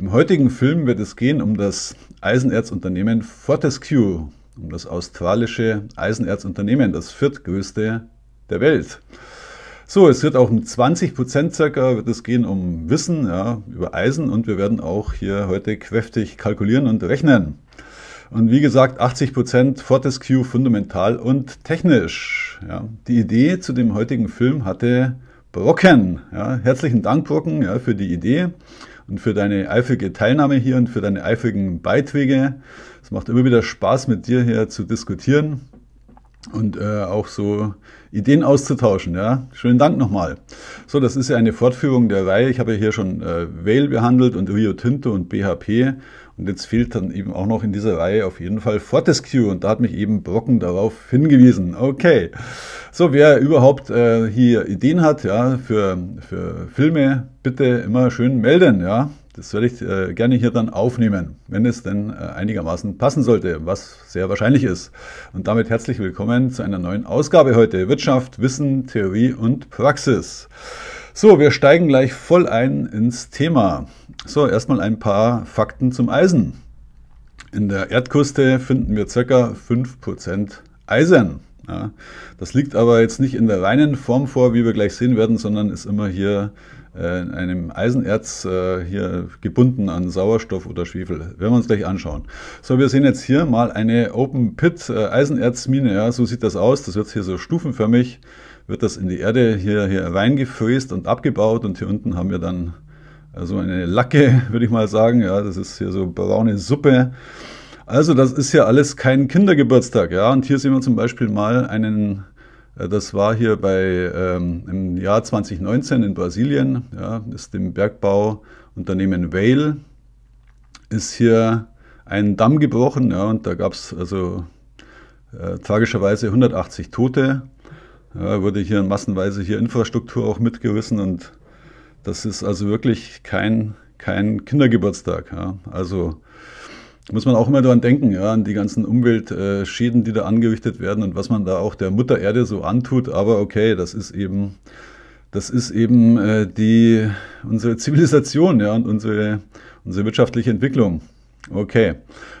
Im heutigen Film wird es gehen um das Eisenerzunternehmen Fortescue, um das australische Eisenerzunternehmen, das viertgrößte der Welt. So, es wird auch um 20 Prozent circa wird es gehen um Wissen ja, über Eisen und wir werden auch hier heute kräftig kalkulieren und rechnen. Und wie gesagt, 80 Prozent Fortescue fundamental und technisch. Ja. Die Idee zu dem heutigen Film hatte Brocken. Ja. Herzlichen Dank, Brocken, für die Idee und für deine eifrige Teilnahme hier und für deine eifrigen Beiträge. Es macht immer wieder Spaß, mit dir hier zu diskutieren und äh, auch so Ideen auszutauschen. Ja? Schönen Dank nochmal. So, das ist ja eine Fortführung der Reihe. Ich habe ja hier schon äh, Whale behandelt und Rio Tinto und BHP und jetzt fehlt dann eben auch noch in dieser Reihe auf jeden Fall Fortescue. Und da hat mich eben Brocken darauf hingewiesen. Okay. So, wer überhaupt äh, hier Ideen hat, ja, für, für Filme, bitte immer schön melden, ja. Das werde ich äh, gerne hier dann aufnehmen, wenn es denn äh, einigermaßen passen sollte, was sehr wahrscheinlich ist. Und damit herzlich willkommen zu einer neuen Ausgabe heute. Wirtschaft, Wissen, Theorie und Praxis. So, wir steigen gleich voll ein ins Thema. So, erstmal ein paar Fakten zum Eisen. In der Erdkruste finden wir ca. 5% Eisen. Ja, das liegt aber jetzt nicht in der reinen Form vor, wie wir gleich sehen werden, sondern ist immer hier äh, in einem Eisenerz äh, hier gebunden an Sauerstoff oder Schwefel. Werden wir uns gleich anschauen. So, wir sehen jetzt hier mal eine Open Pit äh, Eisenerzmine. Ja, so sieht das aus. Das wird hier so stufenförmig, wird das in die Erde hier, hier reingefräst und abgebaut und hier unten haben wir dann also eine Lacke, würde ich mal sagen. Ja, das ist hier so braune Suppe. Also das ist ja alles kein Kindergeburtstag. Ja, und hier sehen wir zum Beispiel mal einen, äh, das war hier bei ähm, im Jahr 2019 in Brasilien, ja, ist dem Bergbauunternehmen Vale ist hier ein Damm gebrochen. Ja, und da gab es also äh, tragischerweise 180 Tote. Ja, wurde hier massenweise hier Infrastruktur auch mitgerissen und das ist also wirklich kein, kein Kindergeburtstag. Ja. Also muss man auch immer daran denken, ja, an die ganzen Umweltschäden, die da angerichtet werden und was man da auch der Mutter Erde so antut. Aber okay, das ist eben, das ist eben äh, die, unsere Zivilisation ja, und unsere, unsere wirtschaftliche Entwicklung. Okay,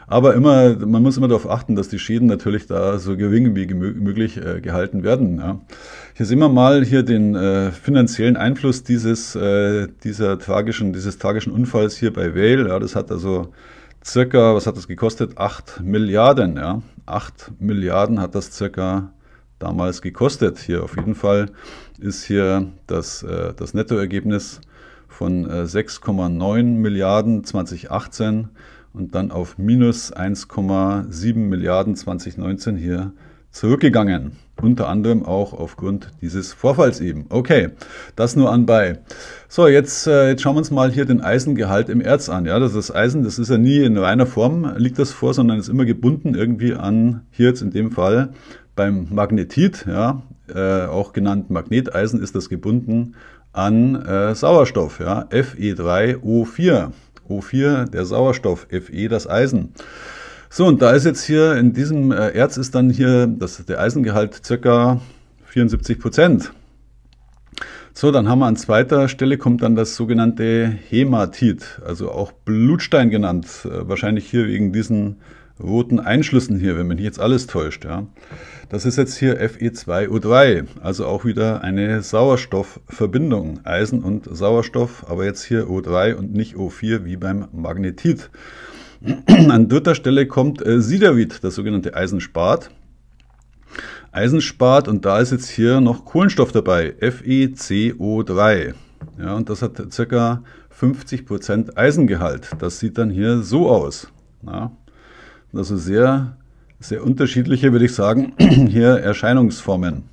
aber immer, man muss immer darauf achten, dass die Schäden natürlich da so gering wie möglich äh, gehalten werden. Ja. Hier sehen wir mal hier den äh, finanziellen Einfluss dieses, äh, dieser tragischen, dieses tragischen Unfalls hier bei Vail. Ja, das hat also circa, was hat das gekostet? 8 Milliarden. Ja. 8 Milliarden hat das circa damals gekostet. Hier auf jeden Fall ist hier das, äh, das Nettoergebnis von 6,9 äh, Milliarden 2018 und dann auf minus 1,7 Milliarden 2019 hier zurückgegangen. Unter anderem auch aufgrund dieses Vorfalls eben. Okay, das nur anbei. So, jetzt, äh, jetzt schauen wir uns mal hier den Eisengehalt im Erz an. Ja, das ist Eisen, das ist ja nie in reiner Form, liegt das vor, sondern ist immer gebunden irgendwie an, hier jetzt in dem Fall, beim Magnetit, ja, äh, auch genannt Magneteisen, ist das gebunden an äh, Sauerstoff, ja, Fe3O4. O4 der Sauerstoff, Fe das Eisen. So, und da ist jetzt hier in diesem äh, Erz ist dann hier das, der Eisengehalt ca. 74 So, dann haben wir an zweiter Stelle kommt dann das sogenannte Hämatit, also auch Blutstein genannt, äh, wahrscheinlich hier wegen diesen roten Einschlüssen hier, wenn man mich jetzt alles täuscht. Ja. Das ist jetzt hier Fe2O3, also auch wieder eine Sauerstoffverbindung, Eisen und Sauerstoff, aber jetzt hier O3 und nicht O4 wie beim Magnetit. An dritter Stelle kommt äh, Siderit, das sogenannte Eisenspat. Eisenspat und da ist jetzt hier noch Kohlenstoff dabei, FeCO3. Ja, und das hat ca. 50% Eisengehalt. Das sieht dann hier so aus. Ja. Also sehr, sehr unterschiedliche, würde ich sagen, hier Erscheinungsformen.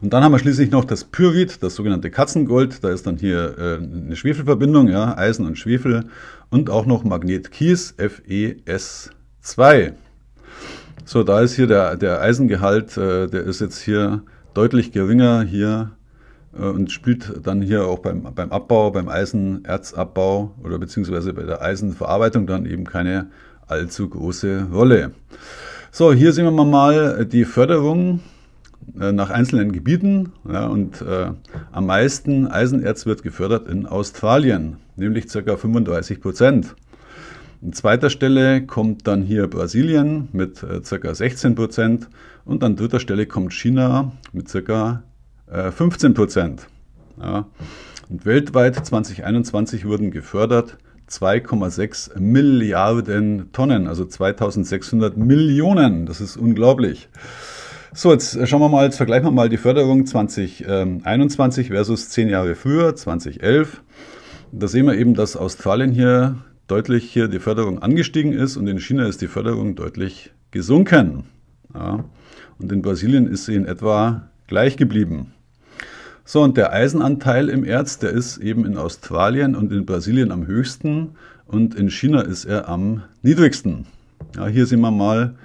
Und dann haben wir schließlich noch das Pyrit, das sogenannte Katzengold. Da ist dann hier äh, eine Schwefelverbindung, ja, Eisen und Schwefel und auch noch Magnetkies, FeS2. So, da ist hier der, der Eisengehalt, äh, der ist jetzt hier deutlich geringer hier äh, und spielt dann hier auch beim, beim Abbau, beim Eisenerzabbau oder beziehungsweise bei der Eisenverarbeitung dann eben keine Rolle allzu große Rolle. So, hier sehen wir mal äh, die Förderung äh, nach einzelnen Gebieten ja, und äh, am meisten Eisenerz wird gefördert in Australien, nämlich ca. 35 Prozent. An zweiter Stelle kommt dann hier Brasilien mit äh, ca. 16 Prozent und an dritter Stelle kommt China mit ca. Äh, 15 Prozent. Ja. Und weltweit 2021 wurden gefördert 2,6 Milliarden Tonnen, also 2600 Millionen. Das ist unglaublich. So, jetzt schauen wir mal, jetzt vergleichen wir mal die Förderung 2021 versus 10 Jahre früher, 2011. Da sehen wir eben, dass Australien hier deutlich hier die Förderung angestiegen ist und in China ist die Förderung deutlich gesunken. Ja. Und in Brasilien ist sie in etwa gleich geblieben. So, und der Eisenanteil im Erz, der ist eben in Australien und in Brasilien am höchsten und in China ist er am niedrigsten. Ja, hier sehen wir mal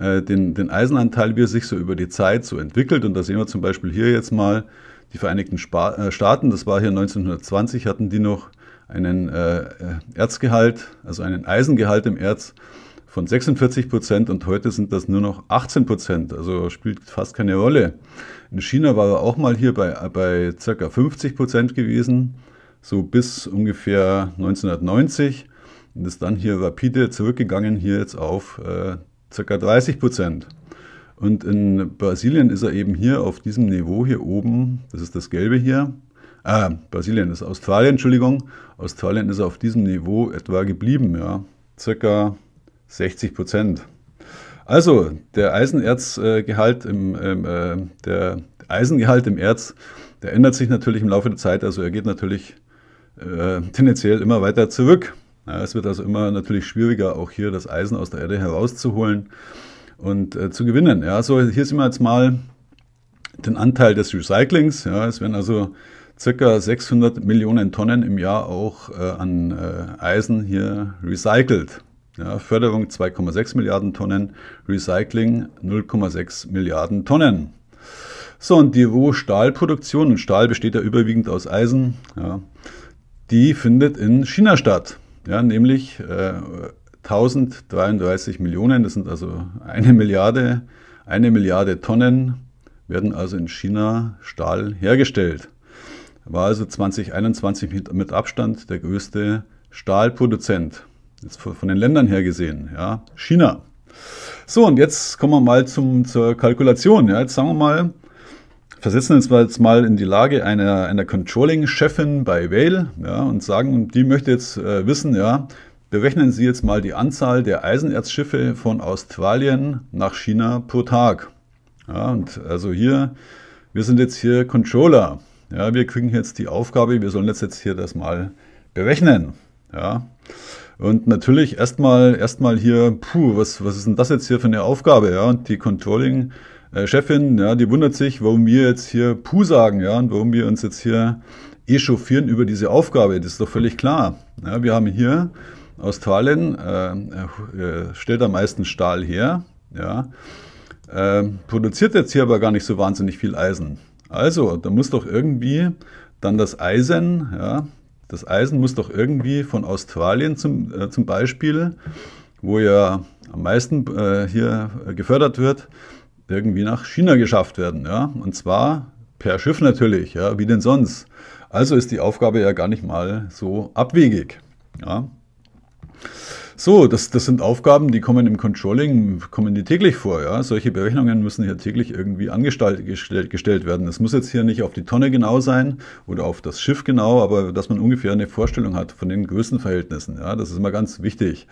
äh, den, den Eisenanteil, wie er sich so über die Zeit so entwickelt. Und da sehen wir zum Beispiel hier jetzt mal die Vereinigten Spa äh, Staaten, das war hier 1920, hatten die noch einen äh, äh, Erzgehalt, also einen Eisengehalt im Erz von 46 Prozent und heute sind das nur noch 18 Prozent. Also spielt fast keine Rolle. In China war er auch mal hier bei, bei ca. 50 Prozent gewesen, so bis ungefähr 1990 und ist dann hier rapide zurückgegangen, hier jetzt auf äh, ca. 30 Prozent. Und in Brasilien ist er eben hier auf diesem Niveau hier oben, das ist das Gelbe hier, Ah, Brasilien ist Australien, Entschuldigung. Australien ist auf diesem Niveau etwa geblieben, ja. Circa 60 Prozent. Also der Eisenerzgehalt äh, im, im ähm, äh, der Eisengehalt im Erz, der ändert sich natürlich im Laufe der Zeit. Also er geht natürlich äh, tendenziell immer weiter zurück. Ja, es wird also immer natürlich schwieriger, auch hier das Eisen aus der Erde herauszuholen und äh, zu gewinnen. Ja, so hier sehen wir jetzt mal den Anteil des Recyclings. Ja, es werden also circa 600 Millionen Tonnen im Jahr auch äh, an äh, Eisen hier recycelt. Ja, Förderung 2,6 Milliarden Tonnen, Recycling 0,6 Milliarden Tonnen. So, und die Rohstahlproduktion, und Stahl besteht ja überwiegend aus Eisen, ja, die findet in China statt, ja, nämlich äh, 1033 Millionen, das sind also eine Milliarde, eine Milliarde Tonnen werden also in China Stahl hergestellt. War also 2021 mit, mit Abstand der größte Stahlproduzent. Jetzt von den Ländern her gesehen, ja, China. So, und jetzt kommen wir mal zum, zur Kalkulation. Ja, jetzt sagen wir mal, versetzen wir uns jetzt mal in die Lage einer, einer Controlling-Chefin bei Vail ja, und sagen, die möchte jetzt äh, wissen, ja, berechnen Sie jetzt mal die Anzahl der Eisenerzschiffe von Australien nach China pro Tag. Ja, und also hier, wir sind jetzt hier Controller. Ja, wir kriegen jetzt die Aufgabe, wir sollen jetzt, jetzt hier das mal berechnen. Ja. Und natürlich erstmal erstmal hier, puh, was, was ist denn das jetzt hier für eine Aufgabe? Ja, und die Controlling Chefin, ja, die wundert sich, warum wir jetzt hier puh sagen, ja, und warum wir uns jetzt hier echauffieren über diese Aufgabe. Das ist doch völlig klar. Ja, wir haben hier Australien äh, äh, stellt am meisten Stahl her, ja, äh, produziert jetzt hier aber gar nicht so wahnsinnig viel Eisen. Also, da muss doch irgendwie dann das Eisen, ja, das Eisen muss doch irgendwie von Australien zum, äh, zum Beispiel, wo ja am meisten äh, hier äh, gefördert wird, irgendwie nach China geschafft werden. Ja? Und zwar per Schiff natürlich, ja? wie denn sonst. Also ist die Aufgabe ja gar nicht mal so abwegig. Ja? So, das, das sind Aufgaben, die kommen im Controlling, kommen die täglich vor. Ja? Solche Berechnungen müssen hier täglich irgendwie angestellt gestellt, gestellt werden. Es muss jetzt hier nicht auf die Tonne genau sein oder auf das Schiff genau, aber dass man ungefähr eine Vorstellung hat von den Größenverhältnissen. Ja? Das ist immer ganz wichtig.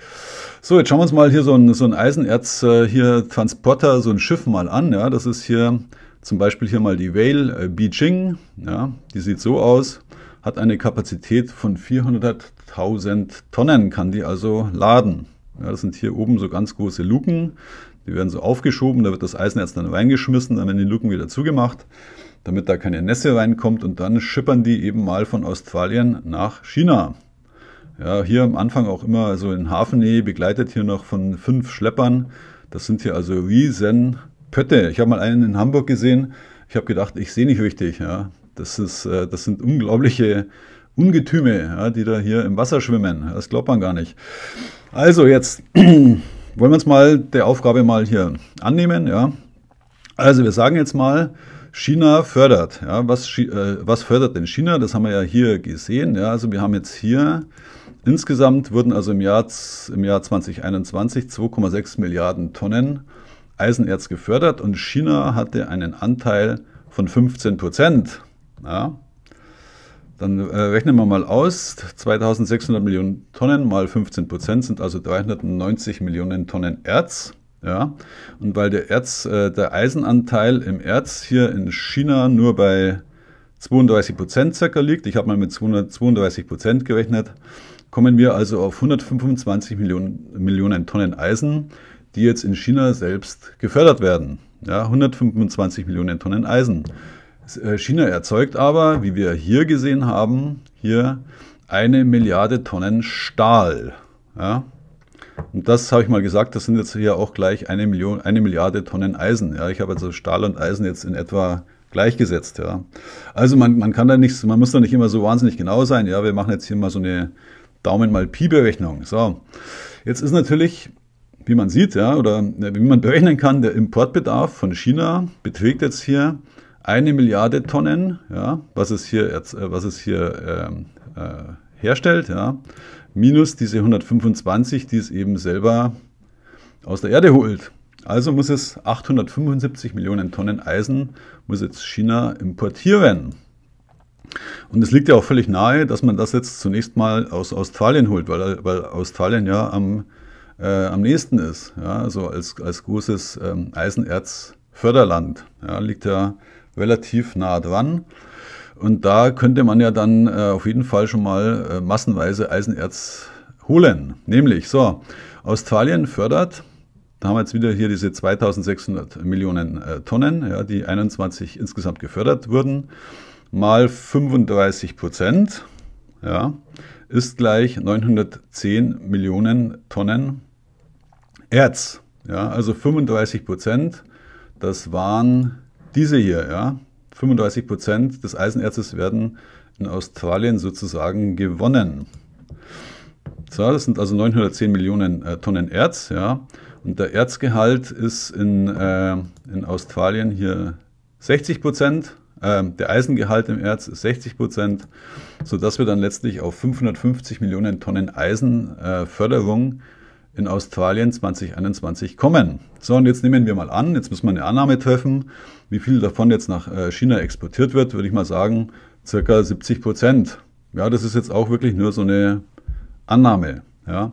So, jetzt schauen wir uns mal hier so ein, so ein Eisenerz, äh, hier Transporter, so ein Schiff mal an. Ja? Das ist hier zum Beispiel hier mal die Whale äh, Beijing. Ja? Die sieht so aus hat eine Kapazität von 400.000 Tonnen, kann die also laden. Ja, das sind hier oben so ganz große Luken, die werden so aufgeschoben, da wird das Eisenerz dann reingeschmissen, dann werden die Luken wieder zugemacht, damit da keine Nässe reinkommt und dann schippern die eben mal von Australien nach China. Ja, hier am Anfang auch immer so in Hafennähe, begleitet hier noch von fünf Schleppern. Das sind hier also Riesenpötte. Ich habe mal einen in Hamburg gesehen, ich habe gedacht, ich sehe nicht richtig. Ja. Das, ist, äh, das sind unglaubliche Ungetüme, ja, die da hier im Wasser schwimmen. Das glaubt man gar nicht. Also jetzt wollen wir uns mal der Aufgabe mal hier annehmen. Ja. Also wir sagen jetzt mal, China fördert. Ja. Was, äh, was fördert denn China? Das haben wir ja hier gesehen. Ja. Also wir haben jetzt hier insgesamt wurden also im Jahr, im Jahr 2021 2,6 Milliarden Tonnen Eisenerz gefördert und China hatte einen Anteil von 15 Prozent. Ja. Dann äh, rechnen wir mal aus, 2600 Millionen Tonnen mal 15 Prozent sind also 390 Millionen Tonnen Erz. Ja. Und weil der, Erz, äh, der Eisenanteil im Erz hier in China nur bei 32 Prozent circa liegt, ich habe mal mit 232 Prozent gerechnet, kommen wir also auf 125 Millionen, Millionen Tonnen Eisen, die jetzt in China selbst gefördert werden. Ja, 125 Millionen Tonnen Eisen. Äh, China erzeugt aber, wie wir hier gesehen haben, hier eine Milliarde Tonnen Stahl. Ja? Und das habe ich mal gesagt, das sind jetzt hier auch gleich eine, Million, eine Milliarde Tonnen Eisen. Ja? Ich habe also Stahl und Eisen jetzt in etwa gleichgesetzt. Ja? Also man, man kann da nichts, man muss da nicht immer so wahnsinnig genau sein. Ja, wir machen jetzt hier mal so eine Daumen mal Pi-Berechnung. So, jetzt ist natürlich, wie man sieht, ja, oder äh, wie man berechnen kann, der Importbedarf von China beträgt jetzt hier eine Milliarde Tonnen, ja, was es hier, äh, was es hier ähm, äh, herstellt, ja, minus diese 125, die es eben selber aus der Erde holt. Also muss es 875 Millionen Tonnen Eisen, muss jetzt China importieren. Und es liegt ja auch völlig nahe, dass man das jetzt zunächst mal aus Australien holt, weil, weil Australien ja am, äh, am nächsten ist. Ja, also als, als großes ähm, Eisenerzförderland ja, liegt ja relativ nah dran. Und da könnte man ja dann äh, auf jeden Fall schon mal äh, massenweise Eisenerz holen. Nämlich, so, Australien fördert, da haben wir jetzt wieder hier diese 2600 Millionen äh, Tonnen, ja, die 21 insgesamt gefördert wurden, mal 35 Prozent, ja, ist gleich 910 Millionen Tonnen Erz. Ja, also 35 Prozent, das waren diese hier, ja, 35 Prozent des Eisenerzes werden in Australien sozusagen gewonnen. So, das sind also 910 Millionen äh, Tonnen Erz, ja. Und der Erzgehalt ist in, äh, in Australien hier 60 Prozent. Äh, der Eisengehalt im Erz ist 60 Prozent, sodass wir dann letztlich auf 550 Millionen Tonnen Eisenförderung äh, in Australien 2021 kommen. So, und jetzt nehmen wir mal an, jetzt müssen wir eine Annahme treffen, wie viel davon jetzt nach äh, China exportiert wird, würde ich mal sagen, circa 70 Prozent. Ja, das ist jetzt auch wirklich nur so eine Annahme. Ja.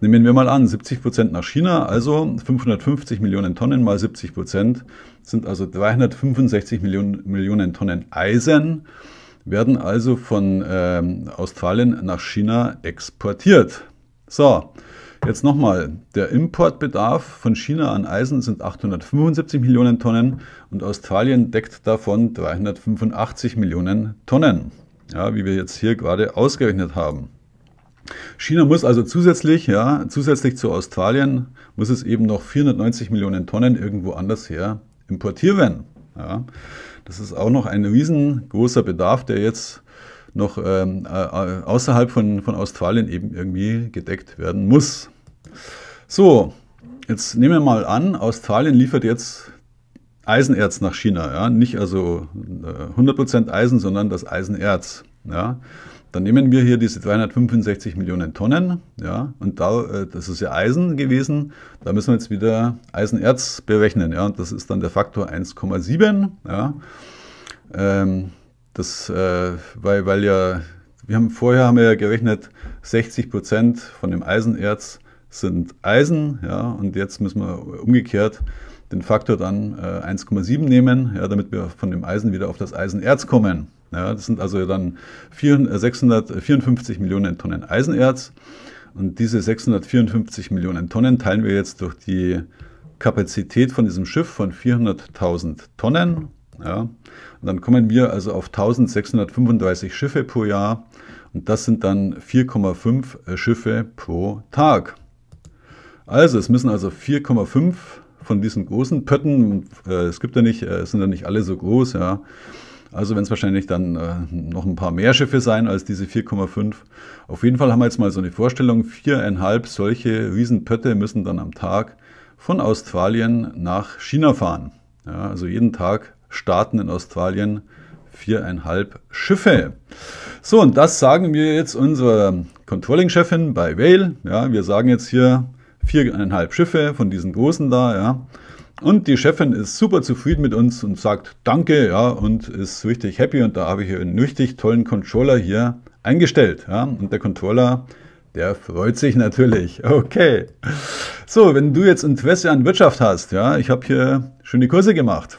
Nehmen wir mal an, 70 Prozent nach China, also 550 Millionen Tonnen mal 70 Prozent sind also 365 Millionen, Millionen Tonnen Eisen, werden also von ähm, Australien nach China exportiert. So, Jetzt nochmal, der Importbedarf von China an Eisen sind 875 Millionen Tonnen und Australien deckt davon 385 Millionen Tonnen, ja, wie wir jetzt hier gerade ausgerechnet haben. China muss also zusätzlich, ja, zusätzlich zu Australien, muss es eben noch 490 Millionen Tonnen irgendwo anders her importieren. Ja. Das ist auch noch ein riesengroßer Bedarf, der jetzt noch ähm, äh, äh, außerhalb von, von Australien eben irgendwie gedeckt werden muss. So, jetzt nehmen wir mal an, Australien liefert jetzt Eisenerz nach China. Ja? Nicht also 100% äh, Eisen, sondern das Eisenerz. Ja? Dann nehmen wir hier diese 365 Millionen Tonnen. Ja? Und da, das ist ja Eisen gewesen. Da müssen wir jetzt wieder Eisenerz berechnen. Ja? Und das ist dann der Faktor 1,7. Ja? Ähm, das, äh, weil, weil ja, wir haben vorher haben wir ja gerechnet, 60 Prozent von dem Eisenerz sind Eisen, ja, und jetzt müssen wir umgekehrt den Faktor dann äh, 1,7 nehmen, ja, damit wir von dem Eisen wieder auf das Eisenerz kommen. Ja, das sind also dann 400, 654 äh, Millionen Tonnen Eisenerz. Und diese 654 Millionen Tonnen teilen wir jetzt durch die Kapazität von diesem Schiff von 400.000 Tonnen ja. Und dann kommen wir also auf 1635 Schiffe pro Jahr und das sind dann 4,5 äh, Schiffe pro Tag. Also es müssen also 4,5 von diesen großen Pötten, äh, es gibt ja nicht, äh, sind ja nicht alle so groß, ja. Also wenn es wahrscheinlich dann äh, noch ein paar mehr Schiffe sein als diese 4,5. Auf jeden Fall haben wir jetzt mal so eine Vorstellung, viereinhalb solche Riesenpötte müssen dann am Tag von Australien nach China fahren. Ja, also jeden Tag starten in Australien viereinhalb Schiffe. So, und das sagen wir jetzt unserer Controlling-Chefin bei Vail. Ja, wir sagen jetzt hier viereinhalb Schiffe von diesen großen da, ja. Und die Chefin ist super zufrieden mit uns und sagt Danke, ja, und ist richtig happy. Und da habe ich hier einen richtig tollen Controller hier eingestellt. Ja. Und der Controller, der freut sich natürlich. Okay. So, wenn du jetzt Interesse an Wirtschaft hast, ja, ich habe hier schöne Kurse gemacht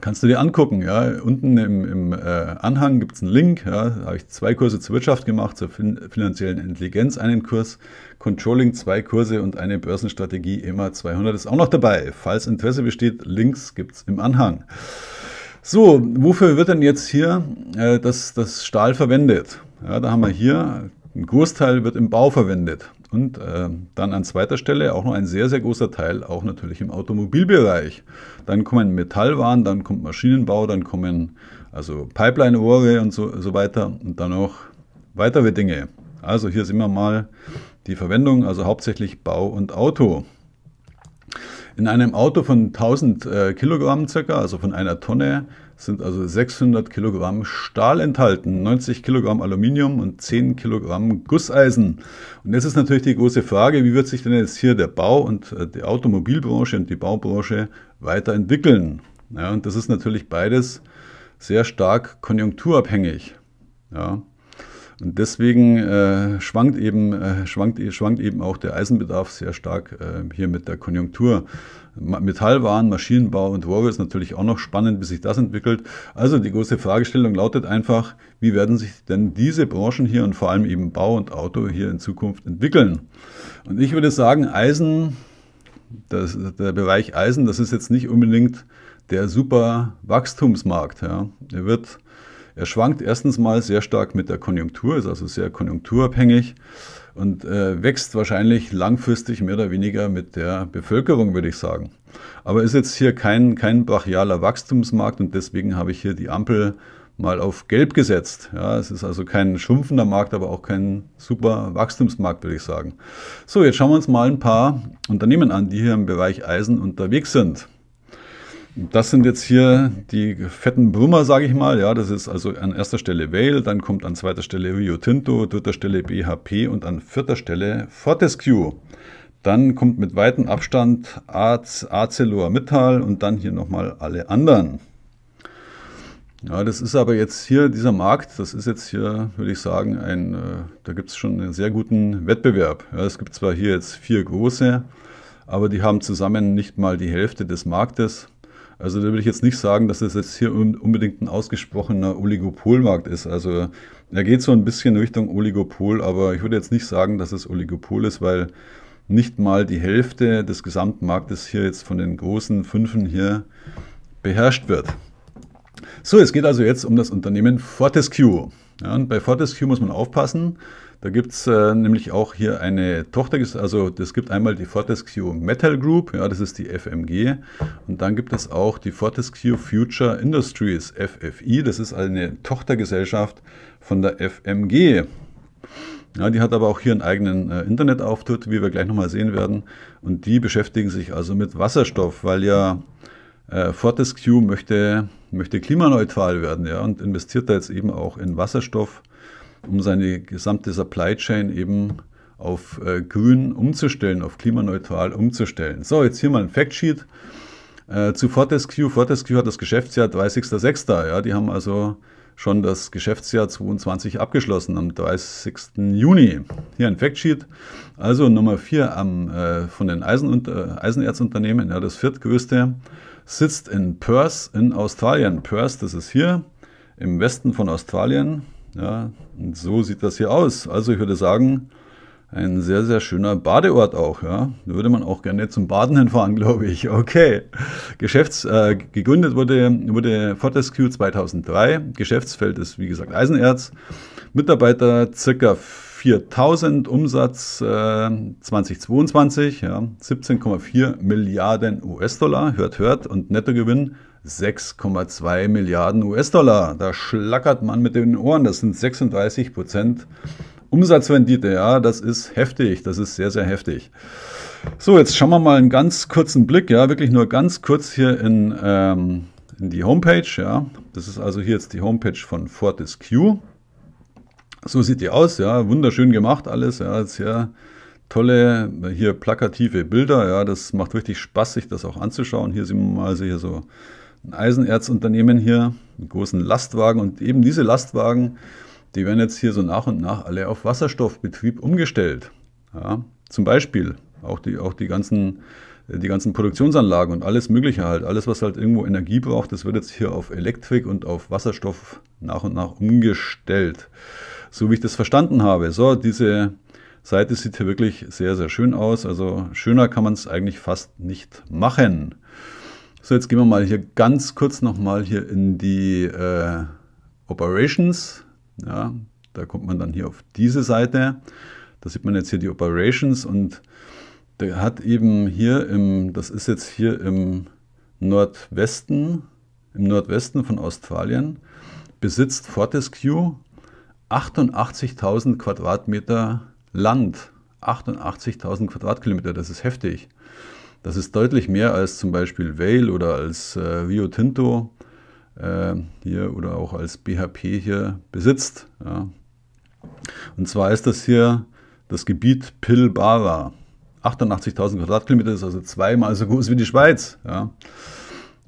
kannst du dir angucken. Ja. Unten im, im äh, Anhang gibt es einen Link. Ja. Da habe ich zwei Kurse zur Wirtschaft gemacht, zur fin finanziellen Intelligenz einen Kurs, Controlling zwei Kurse und eine Börsenstrategie EMA 200 ist auch noch dabei. Falls Interesse besteht, Links gibt es im Anhang. So, wofür wird denn jetzt hier äh, das, das Stahl verwendet? Ja, da haben wir hier ein Großteil wird im Bau verwendet und äh, dann an zweiter Stelle auch noch ein sehr, sehr großer Teil, auch natürlich im Automobilbereich. Dann kommen Metallwaren, dann kommt Maschinenbau, dann kommen also pipeline ohre und so, so weiter und dann noch weitere Dinge. Also hier sehen wir mal die Verwendung, also hauptsächlich Bau und Auto. In einem Auto von 1000 äh, Kilogramm circa, also von einer Tonne, sind also 600 Kilogramm Stahl enthalten, 90 Kilogramm Aluminium und 10 Kilogramm Gusseisen. Und jetzt ist natürlich die große Frage, wie wird sich denn jetzt hier der Bau und äh, die Automobilbranche und die Baubranche weiterentwickeln? Ja, und das ist natürlich beides sehr stark konjunkturabhängig. Ja. Und deswegen äh, schwankt, eben, äh, schwankt, schwankt eben auch der Eisenbedarf sehr stark äh, hier mit der Konjunktur. Metallwaren, Maschinenbau und Rohre ist natürlich auch noch spannend, wie sich das entwickelt. Also die große Fragestellung lautet einfach, wie werden sich denn diese Branchen hier und vor allem eben Bau und Auto hier in Zukunft entwickeln? Und ich würde sagen, Eisen, das, der Bereich Eisen, das ist jetzt nicht unbedingt der super Wachstumsmarkt. Ja. Er wird er schwankt erstens mal sehr stark mit der Konjunktur, ist also sehr konjunkturabhängig und äh, wächst wahrscheinlich langfristig mehr oder weniger mit der Bevölkerung, würde ich sagen. Aber ist jetzt hier kein, kein brachialer Wachstumsmarkt und deswegen habe ich hier die Ampel mal auf gelb gesetzt. Ja, es ist also kein schrumpfender Markt, aber auch kein super Wachstumsmarkt, würde ich sagen. So, jetzt schauen wir uns mal ein paar Unternehmen an, die hier im Bereich Eisen unterwegs sind. Das sind jetzt hier die fetten Brummer, sage ich mal. Ja, das ist also an erster Stelle Vale, dann kommt an zweiter Stelle Rio Tinto, dritter Stelle BHP und an vierter Stelle Fortescue. Dann kommt mit weitem Abstand ArcelorMittal und dann hier nochmal alle anderen. Ja, das ist aber jetzt hier dieser Markt, das ist jetzt hier, würde ich sagen, ein, äh, da gibt es schon einen sehr guten Wettbewerb. Ja, es gibt zwar hier jetzt vier große, aber die haben zusammen nicht mal die Hälfte des Marktes. Also da würde ich jetzt nicht sagen, dass es jetzt hier unbedingt ein ausgesprochener Oligopolmarkt ist. Also er geht so ein bisschen Richtung Oligopol, aber ich würde jetzt nicht sagen, dass es Oligopol ist, weil nicht mal die Hälfte des Gesamtmarktes hier jetzt von den großen Fünfen hier beherrscht wird. So, es geht also jetzt um das Unternehmen Fortescue. Ja, bei Fortescue muss man aufpassen. Da gibt es äh, nämlich auch hier eine Tochter, also es gibt einmal die Fortescue Metal Group, ja, das ist die FMG, und dann gibt es auch die Fortescue Future Industries FFI, das ist eine Tochtergesellschaft von der FMG. Ja, die hat aber auch hier einen eigenen äh, Internetauftritt, wie wir gleich nochmal sehen werden. Und die beschäftigen sich also mit Wasserstoff, weil ja äh, Fortescue möchte, möchte klimaneutral werden ja, und investiert da jetzt eben auch in Wasserstoff um seine gesamte Supply Chain eben auf äh, grün umzustellen, auf klimaneutral umzustellen. So, jetzt hier mal ein Factsheet äh, zu Fortescue. Fortescue hat das Geschäftsjahr 30.06. Ja, die haben also schon das Geschäftsjahr 22 abgeschlossen am 30. Juni. Hier ein Factsheet. Also Nummer 4 äh, von den Eisen äh, Eisenerzunternehmen, ja, das viertgrößte, sitzt in Perth in Australien. Perth, das ist hier im Westen von Australien. Ja, und so sieht das hier aus. Also ich würde sagen, ein sehr, sehr schöner Badeort auch. Ja. Da würde man auch gerne zum Baden hinfahren, glaube ich. Okay. Geschäfts, äh, gegründet wurde, wurde Fortescue 2003. Geschäftsfeld ist, wie gesagt, Eisenerz. Mitarbeiter ca. 4000, Umsatz äh, 2022, ja, 17,4 Milliarden US-Dollar, hört, hört, und Nettogewinn 6,2 Milliarden US-Dollar. Da schlackert man mit den Ohren. Das sind 36 Prozent Umsatzrendite. Ja, das ist heftig. Das ist sehr, sehr heftig. So, jetzt schauen wir mal einen ganz kurzen Blick. Ja, wirklich nur ganz kurz hier in, ähm, in die Homepage. Ja, das ist also hier jetzt die Homepage von Fortis Q. So sieht die aus. Ja, wunderschön gemacht alles. Ja, sehr tolle, hier plakative Bilder. Ja, das macht richtig Spaß, sich das auch anzuschauen. Hier sehen wir mal also hier so ein Eisenerzunternehmen hier, einen großen Lastwagen. Und eben diese Lastwagen, die werden jetzt hier so nach und nach alle auf Wasserstoffbetrieb umgestellt. Ja, zum Beispiel auch die, auch die ganzen die ganzen Produktionsanlagen und alles Mögliche halt, alles, was halt irgendwo Energie braucht, das wird jetzt hier auf Elektrik und auf Wasserstoff nach und nach umgestellt. So wie ich das verstanden habe. So, diese Seite sieht hier wirklich sehr, sehr schön aus. Also schöner kann man es eigentlich fast nicht machen. So, jetzt gehen wir mal hier ganz kurz nochmal hier in die äh, Operations. Ja, da kommt man dann hier auf diese Seite. Da sieht man jetzt hier die Operations und der hat eben hier im, das ist jetzt hier im Nordwesten, im Nordwesten von Australien, besitzt Fortescue 88.000 Quadratmeter Land. 88.000 Quadratkilometer, das ist heftig. Das ist deutlich mehr als zum Beispiel Vale oder als äh, Rio Tinto äh, hier oder auch als BHP hier besitzt. Ja. Und zwar ist das hier das Gebiet Pilbara. 88.000 Quadratkilometer ist also zweimal so groß wie die Schweiz. Ja.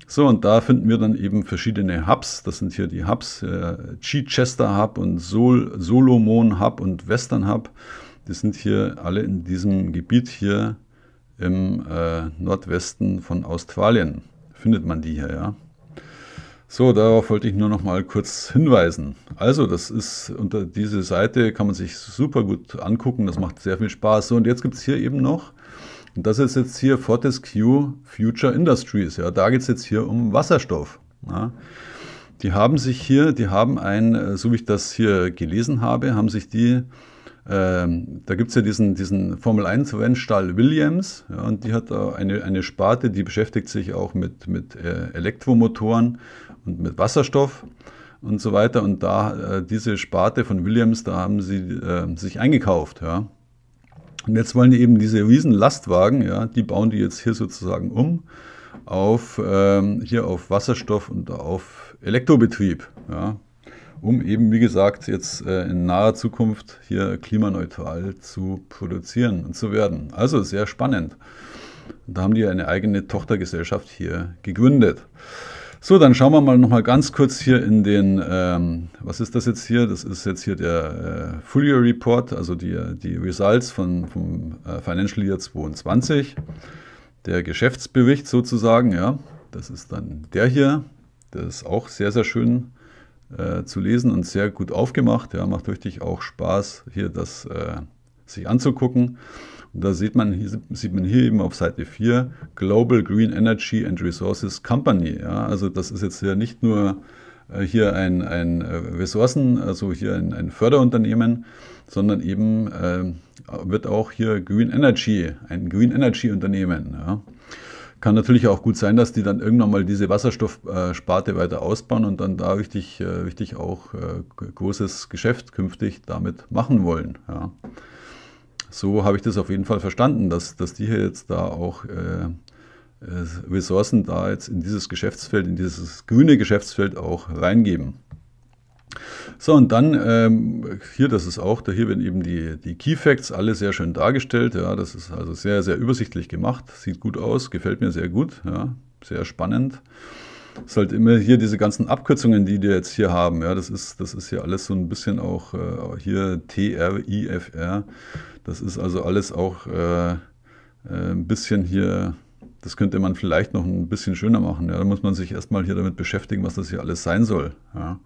So, und da finden wir dann eben verschiedene Hubs. Das sind hier die Hubs, äh, Chichester Hub und Sol Solomon Hub und Western Hub. Die sind hier alle in diesem Gebiet hier im äh, Nordwesten von Australien. Findet man die hier, ja. So, darauf wollte ich nur noch mal kurz hinweisen. Also, das ist unter diese Seite kann man sich super gut angucken. Das macht sehr viel Spaß. So, und jetzt gibt es hier eben noch, und das ist jetzt hier Fortescue Future Industries. Ja, da geht es jetzt hier um Wasserstoff. Ja. Die haben sich hier, die haben ein, äh, so wie ich das hier gelesen habe, haben sich die ähm, da gibt es ja diesen, diesen Formel-1-Rennstall Williams ja, und die hat da eine, eine Sparte, die beschäftigt sich auch mit, mit äh, Elektromotoren und mit Wasserstoff und so weiter. Und da äh, diese Sparte von Williams, da haben sie äh, sich eingekauft. Ja. Und jetzt wollen die eben diese riesen Lastwagen, ja, die bauen die jetzt hier sozusagen um auf, ähm, hier auf Wasserstoff und auf Elektrobetrieb. Ja um eben, wie gesagt, jetzt äh, in naher Zukunft hier klimaneutral zu produzieren und zu werden. Also sehr spannend. Da haben die eine eigene Tochtergesellschaft hier gegründet. So, dann schauen wir mal nochmal ganz kurz hier in den, ähm, was ist das jetzt hier? Das ist jetzt hier der äh, Full Year Report, also die, die Results von, vom äh, Financial Year 22, der Geschäftsbericht sozusagen, ja. Das ist dann der hier, das ist auch sehr, sehr schön äh, zu lesen und sehr gut aufgemacht. Ja, macht richtig auch Spaß, hier das äh, sich anzugucken. Und da sieht man, hier, sieht man hier eben auf Seite 4 Global Green Energy and Resources Company. Ja, also das ist jetzt ja nicht nur äh, hier ein, ein äh, Ressourcen, also hier ein, ein Förderunternehmen, sondern eben äh, wird auch hier Green Energy, ein Green Energy Unternehmen. Ja. Kann natürlich auch gut sein, dass die dann irgendwann mal diese Wasserstoffsparte äh, weiter ausbauen und dann da richtig, äh, richtig auch äh, großes Geschäft künftig damit machen wollen. Ja. So habe ich das auf jeden Fall verstanden, dass, dass die hier jetzt da auch äh, Ressourcen da jetzt in dieses Geschäftsfeld, in dieses grüne Geschäftsfeld auch reingeben. So, und dann ähm, hier, das ist auch, hier werden eben die, die Key Facts alle sehr schön dargestellt. Ja, das ist also sehr, sehr übersichtlich gemacht. Sieht gut aus, gefällt mir sehr gut. Ja, sehr spannend. Es ist halt immer hier diese ganzen Abkürzungen, die wir jetzt hier haben. Ja, das ist, das ist hier alles so ein bisschen auch äh, hier TRIFR. Das ist also alles auch äh, äh, ein bisschen hier das könnte man vielleicht noch ein bisschen schöner machen. Ja, da muss man sich erstmal hier damit beschäftigen, was das hier alles sein soll. Ja.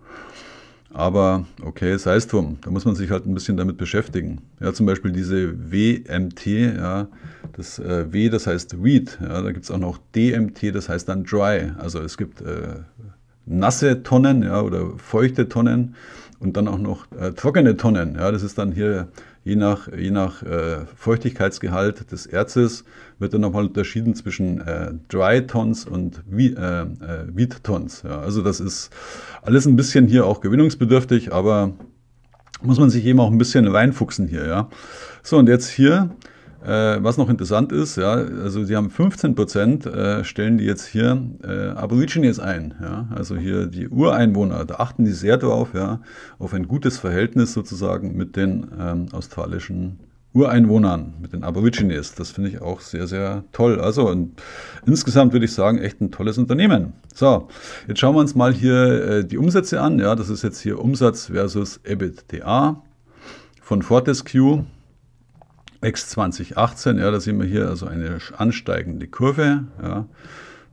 Aber okay, sei es drum, da muss man sich halt ein bisschen damit beschäftigen. Ja, zum Beispiel diese WMT, ja, das äh, W, das heißt Weed, ja, da gibt es auch noch DMT, das heißt dann Dry. Also es gibt äh, nasse Tonnen ja, oder feuchte Tonnen und dann auch noch äh, trockene Tonnen. Ja, das ist dann hier Je nach, je nach äh, Feuchtigkeitsgehalt des Erzes wird dann nochmal unterschieden zwischen äh, Dry Tons und We äh, äh Tons. Ja, also das ist alles ein bisschen hier auch gewinnungsbedürftig, aber muss man sich eben auch ein bisschen reinfuchsen hier. Ja. So, und jetzt hier äh, was noch interessant ist, ja, also sie haben 15 Prozent, äh, stellen die jetzt hier äh, Aborigines ein. Ja, also hier die Ureinwohner, da achten die sehr drauf, ja, auf ein gutes Verhältnis sozusagen mit den ähm, australischen Ureinwohnern, mit den Aborigines. Das finde ich auch sehr, sehr toll. Also insgesamt würde ich sagen, echt ein tolles Unternehmen. So, jetzt schauen wir uns mal hier äh, die Umsätze an. Ja, das ist jetzt hier Umsatz versus EBITDA von Fortescue. Ex 2018, ja, da sehen wir hier also eine ansteigende Kurve. Ja.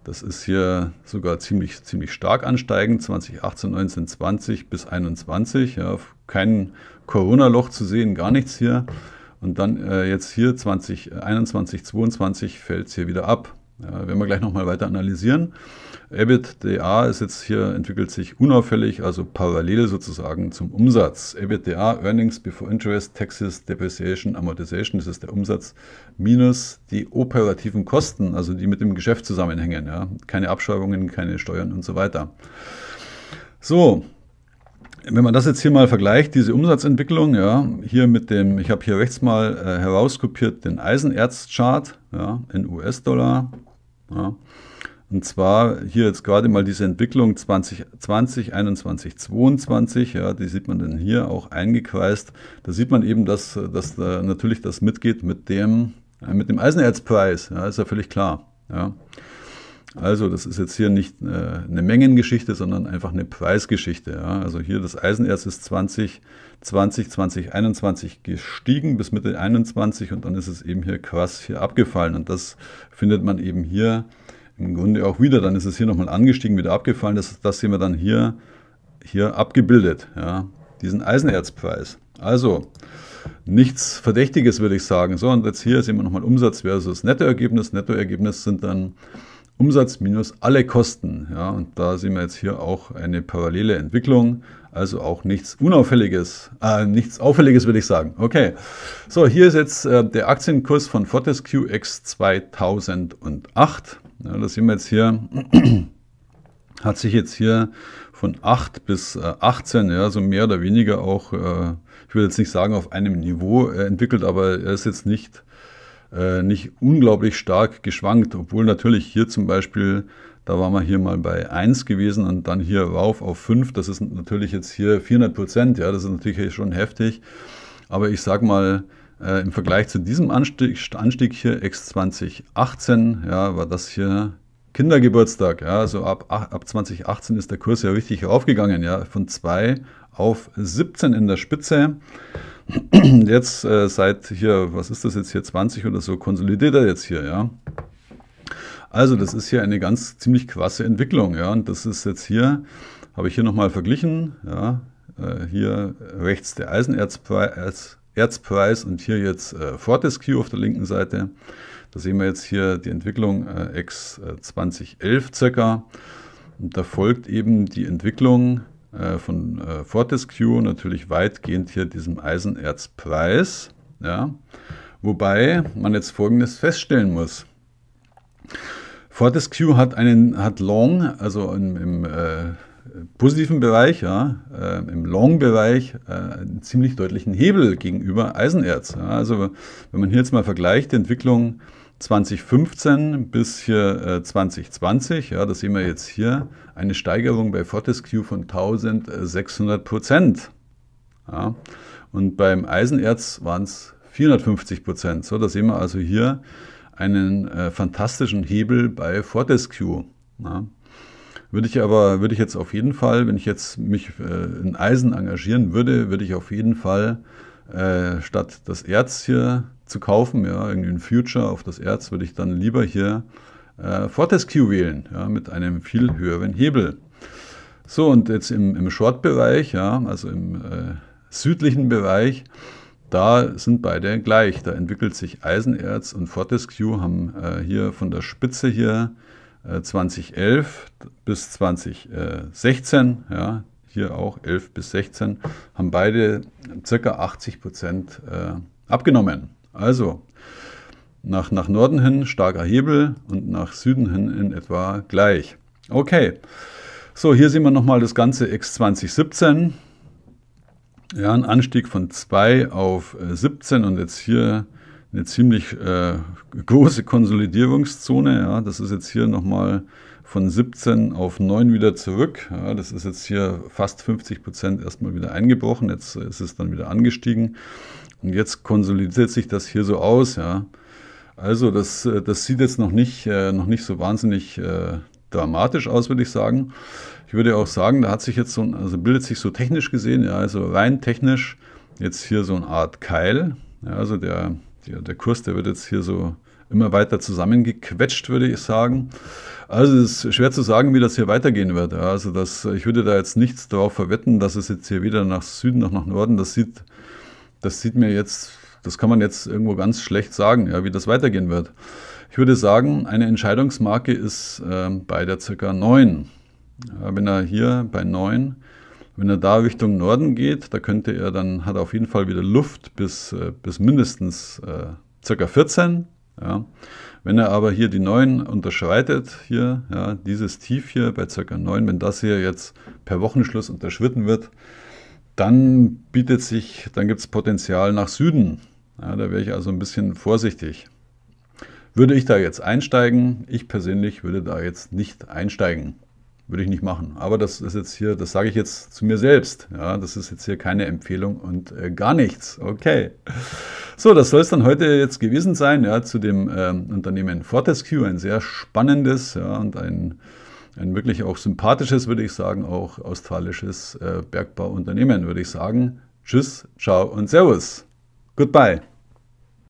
Das ist hier sogar ziemlich, ziemlich stark ansteigend, 2018, 19, 20 bis 21. Ja. Kein Corona-Loch zu sehen, gar nichts hier. Und dann äh, jetzt hier 2021, 22 fällt es hier wieder ab. Ja, werden wir gleich nochmal weiter analysieren. EBITDA ist jetzt hier, entwickelt sich unauffällig, also parallel sozusagen zum Umsatz. EBITDA, Earnings Before Interest, Taxes, Depreciation, Amortization, das ist der Umsatz minus die operativen Kosten, also die mit dem Geschäft zusammenhängen. Ja? Keine Abschreibungen, keine Steuern und so weiter. So, wenn man das jetzt hier mal vergleicht, diese Umsatzentwicklung, ja, hier mit dem, ich habe hier rechts mal äh, herauskopiert den Eisenerzchart ja, in US-Dollar, ja. Und zwar hier jetzt gerade mal diese Entwicklung 2020, 21, 22, ja, die sieht man dann hier auch eingekreist. Da sieht man eben, dass, dass da natürlich das mitgeht mit dem, äh, mit dem Eisenerzpreis. Ja, ist ja völlig klar. Ja. Also, das ist jetzt hier nicht äh, eine Mengengeschichte, sondern einfach eine Preisgeschichte. Ja. Also hier das Eisenerz ist 20, 20, 2021 gestiegen bis Mitte 21 und dann ist es eben hier krass hier abgefallen. Und das findet man eben hier im Grunde auch wieder. Dann ist es hier nochmal angestiegen, wieder abgefallen. Das, das sehen wir dann hier, hier abgebildet, ja, diesen Eisenerzpreis. Also, nichts Verdächtiges würde ich sagen. So, und jetzt hier sehen wir nochmal Umsatz versus Nettoergebnis. Nettoergebnis sind dann Umsatz minus alle Kosten. Ja, und da sehen wir jetzt hier auch eine parallele Entwicklung, also auch nichts Unauffälliges, äh, nichts Auffälliges würde ich sagen. Okay, so hier ist jetzt äh, der Aktienkurs von Fortescue X 2008. Ja, das sehen wir jetzt hier, hat sich jetzt hier von 8 bis 18, äh, ja, so mehr oder weniger auch, äh, ich will jetzt nicht sagen auf einem Niveau äh, entwickelt, aber er ist jetzt nicht äh, nicht unglaublich stark geschwankt, obwohl natürlich hier zum Beispiel, da waren wir hier mal bei 1 gewesen und dann hier rauf auf 5, das ist natürlich jetzt hier 400 Prozent, ja, das ist natürlich schon heftig, aber ich sag mal, äh, im Vergleich zu diesem Anstieg, Anstieg hier X2018, ja, war das hier Kindergeburtstag, ja, also ab, ab 2018 ist der Kurs ja richtig raufgegangen, ja, von 2 auf 17 in der Spitze. Jetzt äh, seit hier, was ist das jetzt hier, 20 oder so, konsolidiert er jetzt hier, ja. Also das ist hier eine ganz ziemlich krasse Entwicklung, ja. Und das ist jetzt hier, habe ich hier nochmal verglichen, ja. Äh, hier rechts der Eisenerzpreis Erzpreis und hier jetzt äh, Fortescue auf der linken Seite. Da sehen wir jetzt hier die Entwicklung äh, ex 2011 äh, circa. Und da folgt eben die Entwicklung äh, von äh, Fortescue natürlich weitgehend hier diesem Eisenerzpreis. Ja? Wobei man jetzt Folgendes feststellen muss. Fortescue hat einen, hat Long, also im, im äh, positiven Bereich, ja, äh, im Long-Bereich, äh, einen ziemlich deutlichen Hebel gegenüber Eisenerz. Ja. Also wenn man hier jetzt mal vergleicht, die Entwicklung 2015 bis hier äh, 2020, ja, das sehen wir jetzt hier, eine Steigerung bei Fortescue von 1600 Prozent. Ja. Und beim Eisenerz waren es 450 Prozent. So, da sehen wir also hier einen äh, fantastischen Hebel bei Fortescue. Ja. Würde ich aber, würde ich jetzt auf jeden Fall, wenn ich jetzt mich äh, in Eisen engagieren würde, würde ich auf jeden Fall äh, statt das Erz hier zu kaufen, ja, irgendwie ein Future auf das Erz, würde ich dann lieber hier äh, Fortescue wählen, ja, mit einem viel höheren Hebel. So, und jetzt im, im Short-Bereich, ja, also im äh, südlichen Bereich, da sind beide gleich. Da entwickelt sich Eisenerz und Fortescue haben äh, hier von der Spitze hier äh, 2011 bis 2016 äh, ja, hier auch 11 bis 16, haben beide ca. 80 äh, abgenommen. Also nach, nach Norden hin starker Hebel und nach Süden hin in etwa gleich. Okay, so hier sehen wir nochmal das ganze X 2017. Ja, ein Anstieg von 2 auf 17 äh, und jetzt hier eine ziemlich äh, große Konsolidierungszone. Ja, das ist jetzt hier nochmal mal von 17 auf 9 wieder zurück. Ja, das ist jetzt hier fast 50 Prozent erstmal wieder eingebrochen. Jetzt ist es dann wieder angestiegen. Und jetzt konsolidiert sich das hier so aus. Ja. Also das, äh, das sieht jetzt noch nicht, äh, noch nicht so wahnsinnig äh, dramatisch aus, würde ich sagen. Ich würde auch sagen, da hat sich jetzt so ein, also bildet sich so technisch gesehen, ja, also rein technisch jetzt hier so eine Art Keil. Ja, also der, der, der Kurs, der wird jetzt hier so immer weiter zusammengequetscht, würde ich sagen. Also es ist schwer zu sagen, wie das hier weitergehen wird. Also das, ich würde da jetzt nichts darauf verwetten, dass es jetzt hier weder nach Süden noch nach Norden, das sieht, das sieht mir jetzt, das kann man jetzt irgendwo ganz schlecht sagen, ja, wie das weitergehen wird. Ich würde sagen, eine Entscheidungsmarke ist äh, bei der ca. 9. Ja, wenn er hier bei 9 wenn er da Richtung Norden geht, da könnte er dann, hat er auf jeden Fall wieder Luft bis, äh, bis mindestens äh, circa 14. Ja. Wenn er aber hier die 9 unterschreitet, hier, ja, dieses Tief hier bei ca. 9, wenn das hier jetzt per Wochenschluss unterschritten wird, dann bietet sich, dann gibt es Potenzial nach Süden. Ja, da wäre ich also ein bisschen vorsichtig. Würde ich da jetzt einsteigen? Ich persönlich würde da jetzt nicht einsteigen würde ich nicht machen. Aber das ist jetzt hier, das sage ich jetzt zu mir selbst. Ja, das ist jetzt hier keine Empfehlung und äh, gar nichts. Okay. So, das soll es dann heute jetzt gewesen sein, ja, zu dem ähm, Unternehmen Fortescue, ein sehr spannendes, ja, und ein, ein wirklich auch sympathisches, würde ich sagen, auch australisches äh, Bergbauunternehmen, würde ich sagen. Tschüss, ciao und Servus. Goodbye.